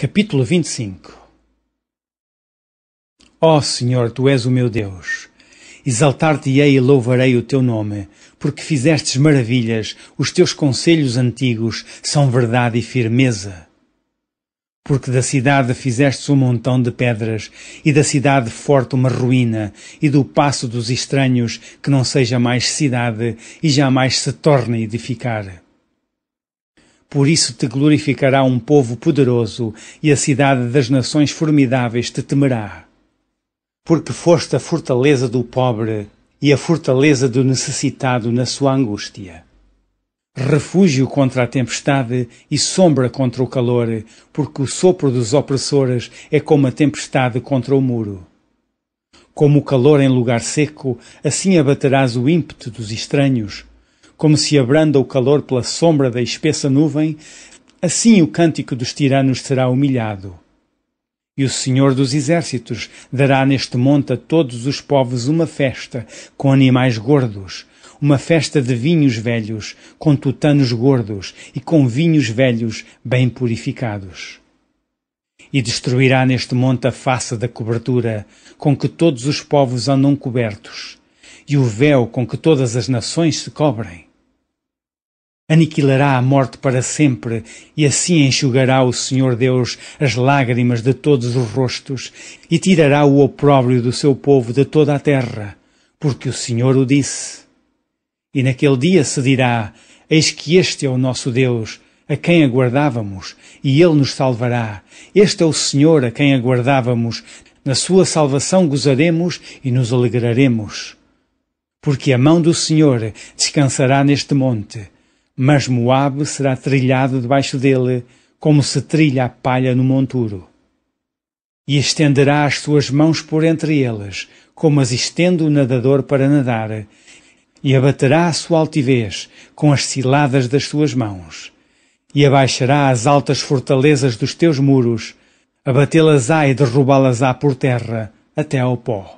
Capítulo 25 Ó Senhor, Tu és o meu Deus. Exaltar-te-ei e louvarei o Teu nome, porque fizestes maravilhas, os Teus conselhos antigos são verdade e firmeza. Porque da cidade fizestes um montão de pedras, e da cidade forte uma ruína, e do passo dos estranhos que não seja mais cidade e jamais se torne a edificar por isso te glorificará um povo poderoso, e a cidade das nações formidáveis te temerá. Porque foste a fortaleza do pobre e a fortaleza do necessitado na sua angústia. Refúgio contra a tempestade e sombra contra o calor, porque o sopro dos opressores é como a tempestade contra o muro. Como o calor em lugar seco, assim abaterás o ímpeto dos estranhos, como se abranda o calor pela sombra da espessa nuvem, assim o cântico dos tiranos será humilhado. E o Senhor dos Exércitos dará neste monte a todos os povos uma festa, com animais gordos, uma festa de vinhos velhos, com tutanos gordos e com vinhos velhos bem purificados. E destruirá neste monte a face da cobertura, com que todos os povos andam cobertos, e o véu com que todas as nações se cobrem aniquilará a morte para sempre, e assim enxugará o Senhor Deus as lágrimas de todos os rostos, e tirará o opróbrio do seu povo de toda a terra, porque o Senhor o disse. E naquele dia se dirá: Eis que este é o nosso Deus, a quem aguardávamos, e ele nos salvará. Este é o Senhor a quem aguardávamos. Na sua salvação gozaremos e nos alegraremos. Porque a mão do Senhor descansará neste monte mas Moabe será trilhado debaixo dele, como se trilha a palha no monturo. E estenderá as suas mãos por entre eles, como as estende o nadador para nadar, e abaterá a sua altivez com as ciladas das suas mãos, e abaixará as altas fortalezas dos teus muros, abatê-las-á e derrubá-las-á por terra até ao pó.